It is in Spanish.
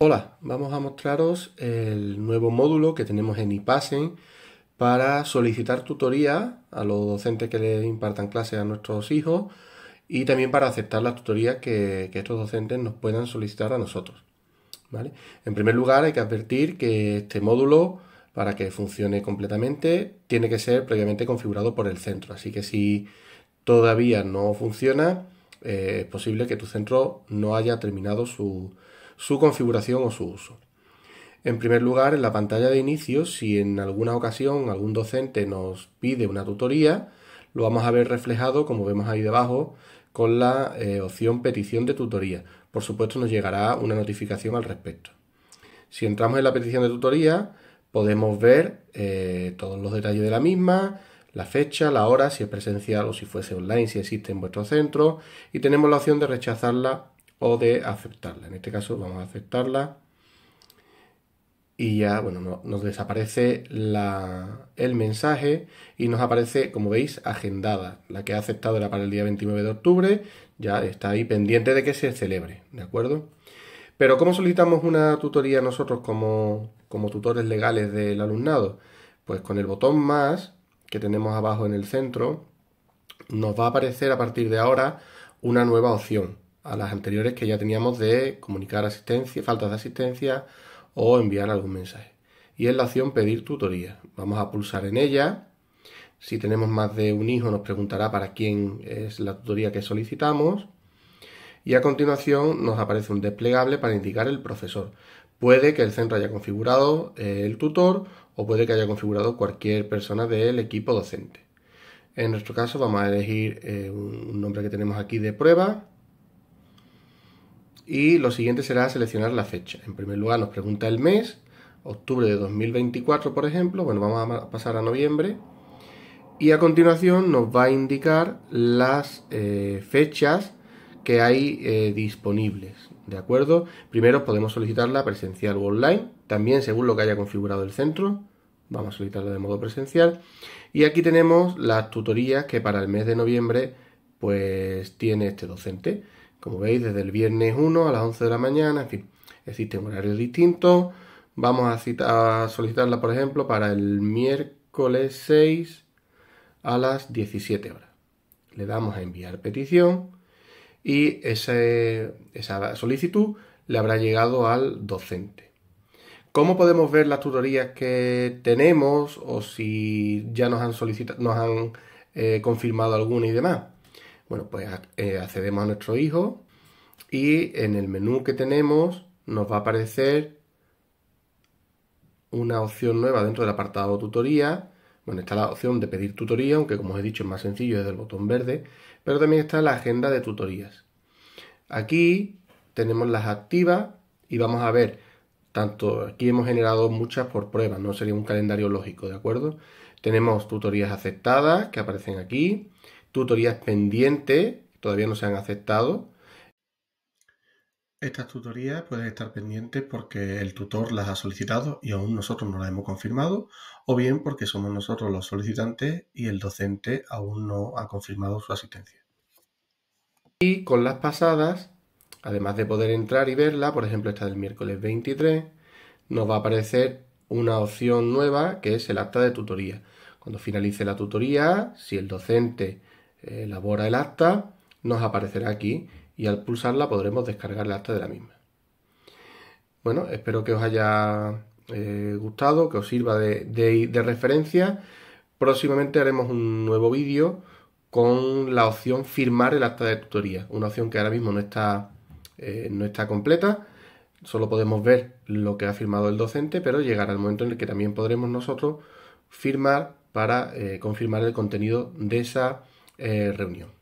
Hola, vamos a mostraros el nuevo módulo que tenemos en IPASEN para solicitar tutoría a los docentes que le impartan clases a nuestros hijos y también para aceptar las tutorías que, estos docentes nos puedan solicitar a nosotros. ¿vale? En primer lugar, hay que advertir que este módulo, para que funcione completamente, tiene que ser previamente configurado por el centro. Así que si todavía no funciona, eh, es posible que tu centro no haya terminado su su configuración o su uso. En primer lugar, en la pantalla de inicio, si en alguna ocasión algún docente nos pide una tutoría, lo vamos a ver reflejado, como vemos ahí debajo, con la eh, opción petición de tutoría. Por supuesto, nos llegará una notificación al respecto. Si entramos en la petición de tutoría, podemos ver eh, todos los detalles de la misma, la fecha, la hora, si es presencial o si fuese online, si existe en vuestro centro, y tenemos la opción de rechazarla o de aceptarla. En este caso vamos a aceptarla y ya, bueno, nos desaparece el mensaje y nos aparece, como veis, agendada. La que ha aceptado era para el día 29 de octubre, ya está ahí pendiente de que se celebre, ¿de acuerdo? Pero ¿cómo solicitamos una tutoría nosotros como, como tutores legales del alumnado? Pues con el botón más que tenemos abajo en el centro, nos va a aparecer a partir de ahora una nueva opción a las anteriores que ya teníamos de comunicar asistencia, faltas de asistencia o enviar algún mensaje. Y es la opción pedir tutoría. Vamos a pulsar en ella. Si tenemos más de un hijo nos preguntará para quién es la tutoría que solicitamos. Y a continuación nos aparece un desplegable para indicar el profesor. Puede que el centro haya configurado eh, el tutor o puede que haya configurado cualquier persona del equipo docente. En nuestro caso vamos a elegir eh, un nombre que tenemos aquí de prueba y lo siguiente será seleccionar la fecha. En primer lugar nos pregunta el mes, octubre de 2024 por ejemplo, bueno vamos a pasar a noviembre y a continuación nos va a indicar las eh, fechas que hay eh, disponibles, ¿de acuerdo? Primero podemos solicitarla presencial o online, también según lo que haya configurado el centro, vamos a solicitarla de modo presencial y aquí tenemos las tutorías que para el mes de noviembre pues tiene este docente. Como veis, desde el viernes 1 a las 11 de la mañana, en fin, existen horarios distinto. Vamos a, solicitarla, por ejemplo, para el miércoles 6 a las 17 horas. Le damos a enviar petición y esa solicitud le habrá llegado al docente. ¿Cómo podemos ver las tutorías que tenemos o si ya nos han solicitado, nos han eh, confirmado alguna y demás? Bueno, pues eh, accedemos a nuestro hijo y en el menú que tenemos nos va a aparecer una opción nueva dentro del apartado tutoría. Bueno, está la opción de pedir tutoría, aunque como os he dicho es más sencillo desde el botón verde, pero también está la agenda de tutorías. Aquí tenemos las activas y vamos a ver, tanto aquí hemos generado muchas por pruebas, no sería un calendario lógico, ¿de acuerdo? Tenemos tutorías aceptadas que aparecen aquí, tutorías pendientes, todavía no se han aceptado. Estas tutorías pueden estar pendientes porque el tutor las ha solicitado y aún nosotros no las hemos confirmado, o bien porque somos nosotros los solicitantes y el docente aún no ha confirmado su asistencia. Y con las pasadas, además de poder entrar y verla, por ejemplo esta del miércoles 23, nos va a aparecer una opción nueva que es el acta de tutoría. Cuando finalice la tutoría, si el docente elabora el acta, nos aparecerá aquí y al pulsarla podremos descargar el acta de la misma. Bueno, espero que os haya eh, gustado, que os sirva de, referencia. Próximamente haremos un nuevo vídeo con la opción firmar el acta de tutoría, una opción que ahora mismo no está, eh, no está completa, solo podemos ver lo que ha firmado el docente, pero llegará el momento en el que también podremos nosotros firmar para eh, confirmar el contenido de esa eh, reunión.